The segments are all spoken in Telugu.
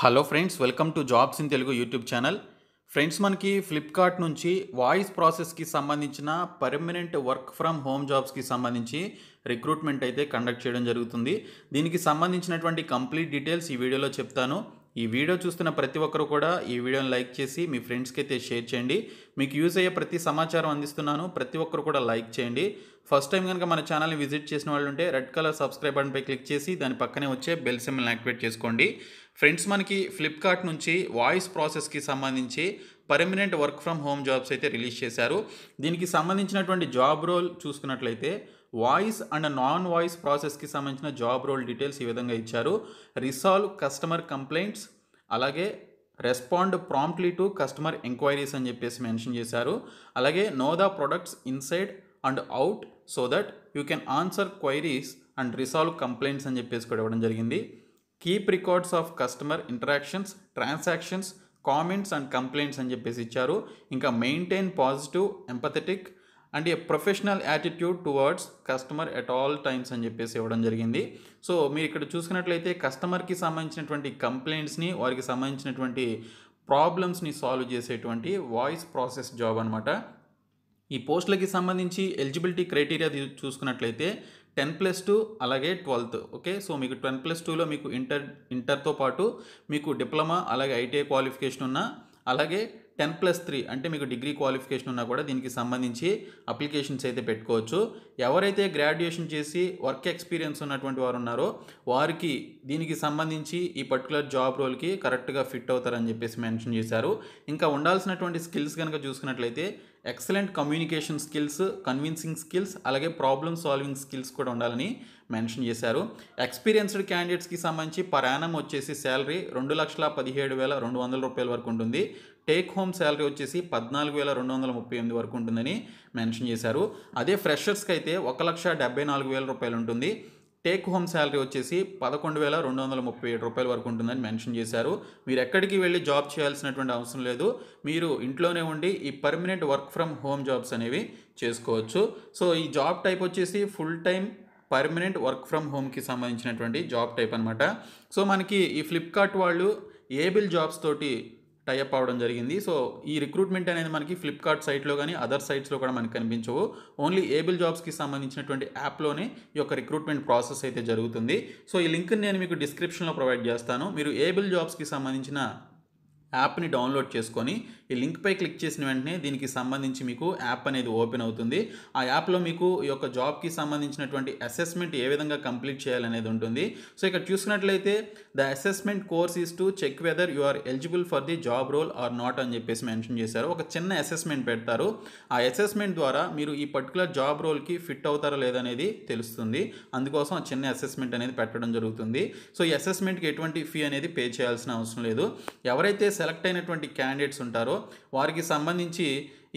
hello friends welcome to jobs in Telugu YouTube channel friends మనకి ఫ్లిప్కార్ట్ నుంచి వాయిస్ ప్రాసెస్కి సంబంధించిన పర్మనెంట్ వర్క్ ఫ్రమ్ హోమ్ జాబ్స్కి సంబంధించి రిక్రూట్మెంట్ అయితే కండక్ట్ చేయడం జరుగుతుంది దీనికి సంబంధించినటువంటి కంప్లీట్ డీటెయిల్స్ ఈ వీడియోలో చెప్తాను ఈ వీడియో చూస్తున్న ప్రతి ఒక్కరు కూడా ఈ వీడియోని లైక్ చేసి మీ ఫ్రెండ్స్కి అయితే షేర్ చేయండి మీకు యూజ్ అయ్యే ప్రతి సమాచారం అందిస్తున్నాను ప్రతి ఒక్కరు కూడా లైక్ చేయండి ఫస్ట్ టైం కనుక మన ఛానల్ని విజిట్ చేసిన వాళ్ళు ఉంటే రెడ్ కలర్ సబ్స్క్రైబ్ బటన్పై క్లిక్ చేసి దాని పక్కనే వచ్చే బెల్ సిమ్ని యాక్టివేట్ చేసుకోండి ఫ్రెండ్స్ మనకి ఫ్లిప్కార్ట్ నుంచి వాయిస్ ప్రాసెస్కి సంబంధించి permanent work from home jobs అయితే రిలీజ్ చేశారు దీనికి సంబంధించినటువంటి జాబ్ రోల్ చూసుకున్నట్లయితే వాయిస్ అండ్ నాన్ వాయిస్ ప్రాసెస్కి సంబంధించిన జాబ్ రోల్ డీటెయిల్స్ ఈ విధంగా ఇచ్చారు రిసాల్వ్ కస్టమర్ కంప్లైంట్స్ అలాగే respond promptly to customer enquiries అని చెప్పేసి మెన్షన్ చేశారు అలాగే know the products inside and out so that you can answer queries and resolve complaints అని చెప్పేసి కూడా ఇవ్వడం జరిగింది keep records of customer interactions transactions comments and complaints అని చెప్పేసి ఇచ్చారు ఇంకా maintain positive empathetic and a professional attitude towards customer at all times అని చెప్పేసి ఇవ్వడం జరిగింది సో మీరు ఇక్కడ చూసుకున్నట్లయితే కస్టమర్కి సంబంధించినటువంటి కంప్లైంట్స్ని వారికి సంబంధించినటువంటి ప్రాబ్లమ్స్ని సాల్వ్ చేసేటువంటి వాయిస్ ప్రాసెస్ జాబ్ అనమాట ఈ పోస్టులకి సంబంధించి ఎలిజిబిలిటీ క్రైటీరియా చూసుకున్నట్లయితే టెన్ ప్లస్ టూ అలాగే ట్వెల్త్ ఓకే సో మీకు టెన్ ప్లస్ టూలో మీకు ఇంటర్ ఇంటర్తో పాటు మీకు డిప్లొమా అలాగే ఐటీఐ క్వాలిఫికేషన్ ఉన్న అలాగే టెన్ ప్లస్ త్రీ అంటే మీకు డిగ్రీ క్వాలిఫికేషన్ ఉన్నా కూడా దీనికి సంబంధించి అప్లికేషన్స్ అయితే పెట్టుకోవచ్చు ఎవరైతే గ్రాడ్యుయేషన్ చేసి వర్క్ ఎక్స్పీరియన్స్ ఉన్నటువంటి వారు ఉన్నారో వారికి దీనికి సంబంధించి ఈ పర్టికులర్ జాబ్ రోల్కి కరెక్ట్గా ఫిట్ అవుతారని చెప్పేసి మెన్షన్ చేశారు ఇంకా ఉండాల్సినటువంటి స్కిల్స్ కనుక చూసుకున్నట్లయితే excellent communication skills convincing skills అలాగే ప్రాబ్లమ్ సాల్వింగ్ స్కిల్స్ కూడా ఉండాలని మెన్షన్ చేశారు ఎక్స్పీరియన్స్డ్ క్యాండిడేట్స్కి సంబంధించి పరాణం వచ్చేసి శాలరీ రెండు లక్షల పదిహేడు వేల రెండు వందల రూపాయల వరకు ఉంటుంది టేక్ హోమ్ శాలరీ వచ్చేసి పద్నాలుగు వేల రెండు వందల ముప్పై ఎనిమిది వరకు ఉంటుందని మెన్షన్ చేశారు అదే ఫ్రెషర్స్కి అయితే ఒక లక్ష డెబ్బై నాలుగు వేల రూపాయలు ఉంటుంది టేక్ హోమ్ శాలరీ వచ్చేసి పదకొండు వేల రెండు వందల ముప్పై ఏడు రూపాయల వరకు ఉంటుందని మెన్షన్ చేశారు మీరు ఎక్కడికి వెళ్ళి జాబ్ చేయాల్సినటువంటి అవసరం లేదు మీరు ఇంట్లోనే ఉండి ఈ permanent work from home jobs అనేవి చేసుకోవచ్చు సో ఈ జాబ్ టైప్ వచ్చేసి full time permanent work from హోమ్కి సంబంధించినటువంటి జాబ్ టైప్ అనమాట సో మనకి ఈ ఫ్లిప్కార్ట్ వాళ్ళు ఏబిల్ జాబ్స్ తోటి టైఅప్ అవ్వడం జరిగింది సో ఈ రిక్రూట్మెంట్ అనేది మనకి ఫ్లిప్కార్ట్ సైట్లో కానీ అదర్ సైట్స్లో కూడా మనకి కనిపించవు ఓన్లీ ఏబుల్ జాబ్స్కి సంబంధించినటువంటి యాప్లోనే ఈ యొక్క రిక్రూట్మెంట్ ప్రాసెస్ అయితే జరుగుతుంది సో ఈ లింక్ని నేను మీకు డిస్క్రిప్షన్లో ప్రొవైడ్ చేస్తాను మీరు ఏబుల్ జాబ్స్కి సంబంధించిన యాప్ని డౌన్లోడ్ చేసుకొని ఈ లింక్పై క్లిక్ చేసిన వెంటనే దీనికి సంబంధించి మీకు యాప్ అనేది ఓపెన్ అవుతుంది ఆ యాప్లో మీకు ఈ యొక్క జాబ్కి సంబంధించినటువంటి అసెస్మెంట్ ఏ విధంగా కంప్లీట్ చేయాలనేది ఉంటుంది సో ఇక్కడ చూసుకున్నట్లయితే the assessment course is to check whether you are eligible for the job role or not అని చెప్పేసి మెన్షన్ చేశారు ఒక చిన్న అసెస్మెంట్ పెడతారు ఆ అసెస్మెంట్ ద్వారా మీరు ఈ పర్టికులర్ జాబ్ రోల్కి ఫిట్ అవుతారా లేదనేది తెలుస్తుంది అందుకోసం ఆ చిన్న అసెస్మెంట్ అనేది పెట్టడం జరుగుతుంది సో ఈ అసెస్మెంట్కి ఎటువంటి ఫీ అనేది పే చేయాల్సిన అవసరం లేదు ఎవరైతే సెలెక్ట్ అయినటువంటి క్యాండిడేట్స్ ఉంటారో వారికి సంబంధించి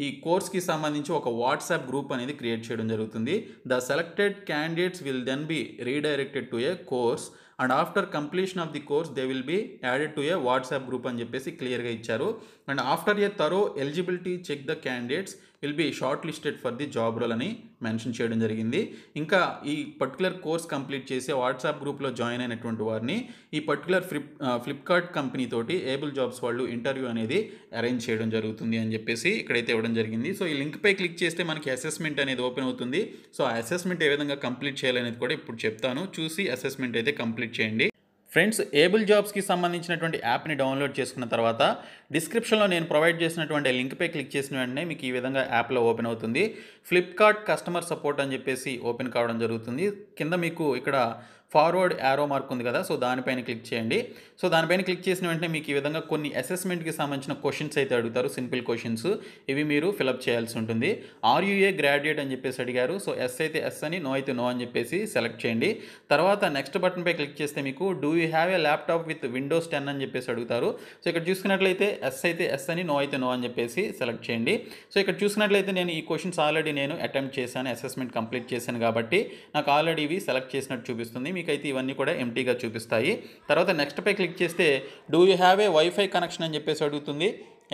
ఈ కోర్స్కి సంబంధించి ఒక వాట్సాప్ గ్రూప్ అనేది క్రియేట్ చేయడం జరుగుతుంది the selected candidates will then be redirected to a course and after completion of the course they will be added to a WhatsApp group అని చెప్పేసి క్లియర్గా ఇచ్చారు and after a thorough eligibility check the candidates will be shortlisted for the job role అని మెన్షన్ చేయడం జరిగింది ఇంకా ఈ పర్టికులర్ కోర్స్ కంప్లీట్ చేసి వాట్సాప్ గ్రూప్లో జాయిన్ అయినటువంటి వారిని ఈ పర్టికులర్ ఫ్లిప్ ఫ్లిప్కార్ట్ కంపెనీ తోటి ఏబుల్ జాబ్స్ వాళ్ళు ఇంటర్వ్యూ అనేది అరేంజ్ చేయడం జరుగుతుంది అని చెప్పేసి ఇక్కడైతే ఇవ్వడం జరిగింది సో ఈ లింక్పై క్లిక్ చేస్తే మనకి అసెస్మెంట్ అనేది ఓపెన్ అవుతుంది సో ఆ అసెస్మెంట్ ఏ విధంగా కంప్లీట్ చేయాలనేది కూడా ఇప్పుడు చెప్తాను చూసి అసెస్మెంట్ అయితే కంప్లీట్ చేయండి ఫ్రెండ్స్ ఏబుల్ జాబ్స్కి సంబంధించినటువంటి యాప్ని డౌన్లోడ్ చేసుకున్న తర్వాత డిస్క్రిప్షన్లో నేను ప్రొవైడ్ చేసినటువంటి లింక్పై క్లిక్ చేసిన వెంటనే మీకు ఈ విధంగా యాప్లో ఓపెన్ అవుతుంది ఫ్లిప్కార్ట్ కస్టమర్ సపోర్ట్ అని చెప్పేసి ఓపెన్ కావడం జరుగుతుంది కింద మీకు ఇక్కడ ఫార్వర్డ్ యారో మార్క్ ఉంది కదా సో దానిపైన క్లిక్ చేయండి సో దానిపైన క్లిక్ చేసిన వెంటనే మీకు ఈ విధంగా కొన్ని అసెస్మెంట్కి సంబంధించిన క్వశ్చన్స్ అయితే అడుగుతారు సింపుల్ క్వశ్చన్స్ ఇవి మీరు ఫిలప్ చేయాల్సి ఉంటుంది ఆర్యూఏ గ్రాడ్యుయేట్ అని చెప్పేసి అడిగారు సో ఎస్ అయితే ఎస్ అని నో అయితే నో అని చెప్పేసి సెలెక్ట్ చేయండి తర్వాత నెక్స్ట్ బటన్పై క్లిక్ చేస్తే మీకు do you have a laptop with Windows ten అని చెప్పేసి అడుగుతారు సో ఇక్కడ చూసుకున్నట్లయితే ఎస్ అయితే ఎస్ అని నో అయితే నో అని చెప్పేసి సెలెక్ట్ చేయండి సో ఇక్కడ చూసినట్లయితే నేను ఈ క్వశ్చన్స్ ఆల్రెడీ నేను అటెంప్ట్ చేశాను అసెస్మెంట్ కంప్లీట్ చేశాను కాబట్టి నాకు ఆల్రెడీ ఇవి సెలెక్ట్ చేసినట్టు చూపిస్తుంది అయితే ఇవన్నీ కూడా ఎంటీగా చూపిస్తాయి తర్వాత నెక్స్ట్ పై క్లిక్ చేస్తే do you have a WiFi connection అని చెప్పేసి అడుగుతుంది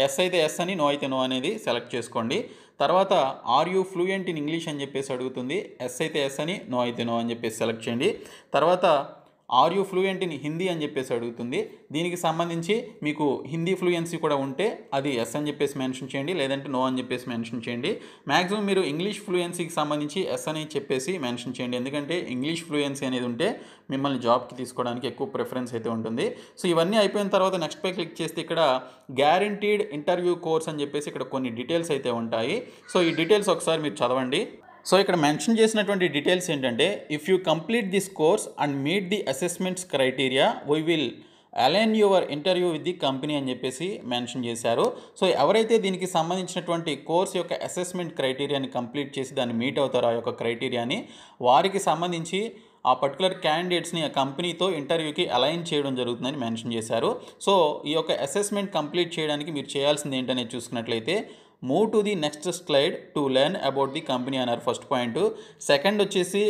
ఎస్ అయితే ఎస్ అని నో అయితే నో అనేది సెలెక్ట్ చేసుకోండి తర్వాత are you fluent in English అని చెప్పేసి అడుగుతుంది ఎస్ అయితే ఎస్ అని నో అయితే నో అని చెప్పేసి సెలెక్ట్ చేయండి తర్వాత are you fluent in Hindi అని చెప్పేసి అడుగుతుంది దీనికి సంబంధించి మీకు హిందీ ఫ్లూయెన్సీ కూడా ఉంటే అది ఎస్ అని చెప్పేసి మెన్షన్ చేయండి లేదంటే నో అని చెప్పేసి మెన్షన్ చేయండి మ్యాక్సిమం మీరు ఇంగ్లీష్ ఫ్లూయెన్సీకి సంబంధించి ఎస్ అని చెప్పేసి మెన్షన్ చేయండి ఎందుకంటే ఇంగ్లీష్ ఫ్లూయెన్సీ అనేది ఉంటే మిమ్మల్ని జాబ్కి తీసుకోవడానికి ఎక్కువ ప్రిఫరెన్స్ అయితే ఉంటుంది సో ఇవన్నీ అయిపోయిన తర్వాత నెక్స్ట్ పే క్లిక్ చేస్తే ఇక్కడ గ్యారంటీడ్ ఇంటర్వ్యూ కోర్స్ అని చెప్పేసి ఇక్కడ కొన్ని డీటెయిల్స్ అయితే ఉంటాయి సో ఈ డీటెయిల్స్ ఒకసారి మీరు చదవండి సో ఇక్కడ మెన్షన్ చేసినటువంటి డీటెయిల్స్ ఏంటంటే if you complete this course and meet the assessments criteria we will align your interview with the company అని చెప్పేసి మెన్షన్ చేశారు సో ఎవరైతే దీనికి సంబంధించినటువంటి కోర్స్ యొక్క అసెస్మెంట్ క్రైటీరియాని కంప్లీట్ చేసి దాన్ని మీట్ అవుతారు ఆ యొక్క క్రైటీరియాని వారికి సంబంధించి ఆ పర్టికులర్ క్యాండిడేట్స్ని ఆ కంపెనీతో ఇంటర్వ్యూకి అలైన్ చేయడం జరుగుతుందని మెన్షన్ చేశారు సో ఈ యొక్క అసెస్మెంట్ కంప్లీట్ చేయడానికి మీరు చేయాల్సింది ఏంటనేది చూసుకున్నట్లయితే move to the next slide to learn about the company అన్నారు ఫస్ట్ పాయింట్ సెకండ్ వచ్చేసి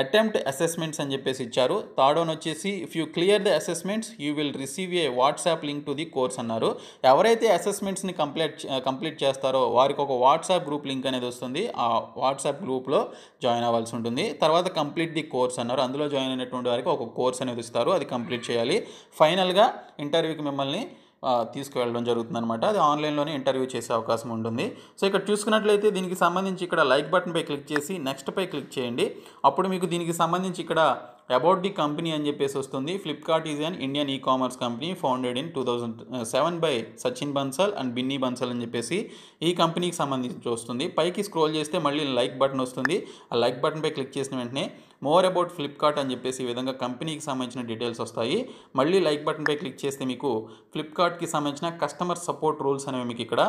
అటెంప్ట్ అసెస్మెంట్స్ అని చెప్పేసి ఇచ్చారు థర్డ్ వన్ వచ్చేసి if you clear the assessments you will receive a WhatsApp link to the course అన్నారు ఎవరైతే అసెస్మెంట్స్ని కంప్లీట్ కంప్లీట్ చేస్తారో వారికి ఒక వాట్సాప్ గ్రూప్ లింక్ అనేది వస్తుంది ఆ వాట్సాప్ గ్రూప్లో జాయిన్ అవ్వాల్సి ఉంటుంది తర్వాత కంప్లీట్ ది కోర్స్ అన్నారు అందులో జాయిన్ అయినటువంటి వారికి ఒక కోర్స్ అనేది ఇస్తారు అది కంప్లీట్ చేయాలి ఫైనల్గా ఇంటర్వ్యూకి మిమ్మల్ని తీసుకువెళ్ళడం జరుగుతుందనమాట అది ఆన్లైన్లోనే ఇంటర్వ్యూ చేసే అవకాశం ఉంటుంది సో ఇక్కడ చూసుకున్నట్లయితే దీనికి సంబంధించి ఇక్కడ లైక్ బటన్పై క్లిక్ చేసి నెక్స్ట్పై క్లిక్ చేయండి అప్పుడు మీకు దీనికి సంబంధించి ఇక్కడ అబౌట్ ది కంపెనీ అని చెప్పేసి వస్తుంది Flipkart is an Indian e commerce company founded in two seven by Sachin Bansal and Binny Bansal అని చెప్పేసి ఈ కంపెనీకి సంబంధించి వస్తుంది పైకి స్క్రోల్ చేస్తే మళ్ళీ లైక్ బటన్ వస్తుంది ఆ లైక్ బటన్పై క్లిక్ చేసిన వెంటనే మోర్ అబౌట్ ఫ్లిప్కార్ట్ అని చెప్పేసి ఈ విధంగా కంపెనీకి సంబంధించిన డీటెయిల్స్ వస్తాయి మళ్ళీ లైక్ బటన్పై క్లిక్ చేస్తే మీకు ఫ్లిప్కార్ట్కి సంబంధించిన కస్టమర్ సపోర్ట్ రూల్స్ అనేవి మీకు ఇక్కడ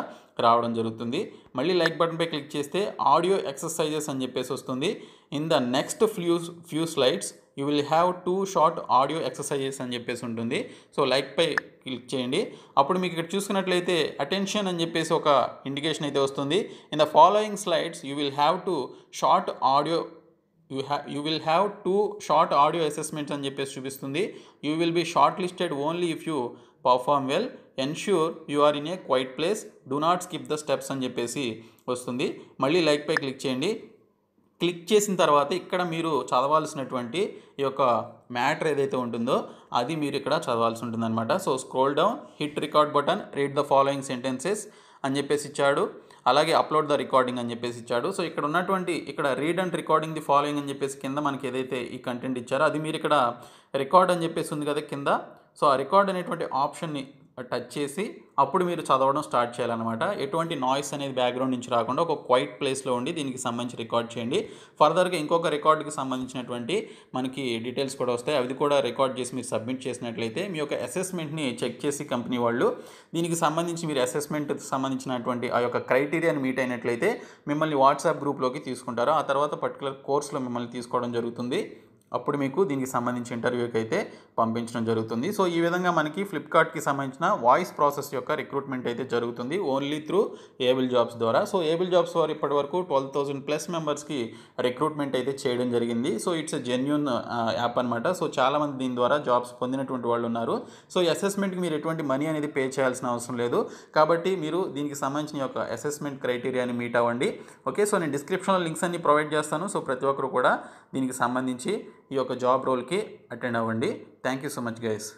రావడం జరుగుతుంది మళ్ళీ లైక్ బటన్పై క్లిక్ చేస్తే ఆడియో ఎక్సర్సైజెస్ అని చెప్పేసి వస్తుంది in the next fews few slides you will have two short audio exercises అని చెప్పేసి ఉంటుంది సో లైక్పై క్లిక్ చేయండి అప్పుడు మీకు ఇక్కడ చూసుకున్నట్లయితే అటెన్షన్ అని చెప్పేసి ఒక ఇండికేషన్ అయితే వస్తుంది in the following slides you will have two short audio you ha you will have two short audio assessments అని చెప్పేసి చూపిస్తుంది you will be shortlisted only if you perform well ensure you are in a quiet place do not skip the steps అని చెప్పేసి వస్తుంది మళ్ళీ లైక్ పై క్లిక్ చేయండి క్లిక్ చేసిన తర్వాత ఇక్కడ మీరు చదవాల్సినటువంటి ఈ యొక్క మ్యాటర్ ఏదైతే ఉంటుందో అది మీరు ఇక్కడ చదవాల్సి ఉంటుందన్నమాట so scroll down hit record button read the following sentences అని చెప్పేసి ఇచ్చాడు అలాగే అప్లోడ్ ద రికార్డింగ్ అని చెప్పేసి ఇచ్చాడు సో ఇక్కడ ఉన్నటువంటి ఇక్కడ read and recording the following అని చెప్పేసి కింద మనకి ఏదైతే ఈ కంటెంట్ ఇచ్చారో అది మీరు ఇక్కడ రికార్డ్ అని చెప్పేసి ఉంది కదా కింద సో ఆ రికార్డ్ అనేటువంటి ఆప్షన్ని టచ్ చేసి అప్పుడు మీరు చదవడం స్టార్ట్ చేయాలన్నమాట ఎటువంటి నాయిస్ అనేది బ్యాక్గ్రౌండ్ నుంచి రాకుండా ఒక క్వైట్ ప్లేస్లో ఉండి దీనికి సంబంధించి రికార్డ్ చేయండి ఫర్దర్గా ఇంకొక రికార్డుకి సంబంధించినటువంటి మనకి డీటెయిల్స్ కూడా వస్తాయి అవి కూడా రికార్డ్ చేసి మీరు సబ్మిట్ చేసినట్లయితే మీ యొక్క అసెస్మెంట్ని చెక్ చేసి కంపెనీ వాళ్ళు దీనికి సంబంధించి మీరు అసెస్మెంట్ సంబంధించినటువంటి ఆ యొక్క క్రైటీరియాని మీట్ అయినట్లయితే మిమ్మల్ని వాట్సాప్ గ్రూప్లోకి తీసుకుంటారు ఆ తర్వాత పర్టికులర్ కోర్సులో మిమ్మల్ని తీసుకోవడం జరుగుతుంది అప్పుడు మీకు దీనికి సంబంధించి ఇంటర్వ్యూకి అయితే పంపించడం జరుగుతుంది సో ఈ విధంగా మనకి ఫ్లిప్కార్ట్కి సంబంధించిన వాయిస్ ప్రాసెస్ యొక్క రిక్రూట్మెంట్ అయితే జరుగుతుంది ఓన్లీ త్రూ ఏబుల్ జాబ్స్ ద్వారా సో ఏబుల్ జాబ్స్ వారు ఇప్పటి వరకు ట్వెల్వ్ థౌసండ్ ప్లస్ మెంబర్స్కి రిక్రూట్మెంట్ అయితే చేయడం జరిగింది so it's a genuine app అనమాట సో చాలామంది దీని ద్వారా జాబ్స్ పొందినటువంటి వాళ్ళు ఉన్నారు సో అసెస్మెంట్కి మీరు ఎటువంటి మనీ అనేది పే చేయాల్సిన అవసరం లేదు కాబట్టి మీరు దీనికి సంబంధించిన యొక్క అసెస్మెంట్ క్రైటీరియాని మీట్ అవ్వండి ఓకే సో నేను డిస్క్రిప్షన్లో లింక్స్ అన్ని ప్రొవైడ్ చేస్తాను సో ప్రతి ఒక్కరు కూడా దీనికి సంబంధించి ఈ యొక్క జాబ్ రోల్కి అటెండ్ అవ్వండి thank you so much guys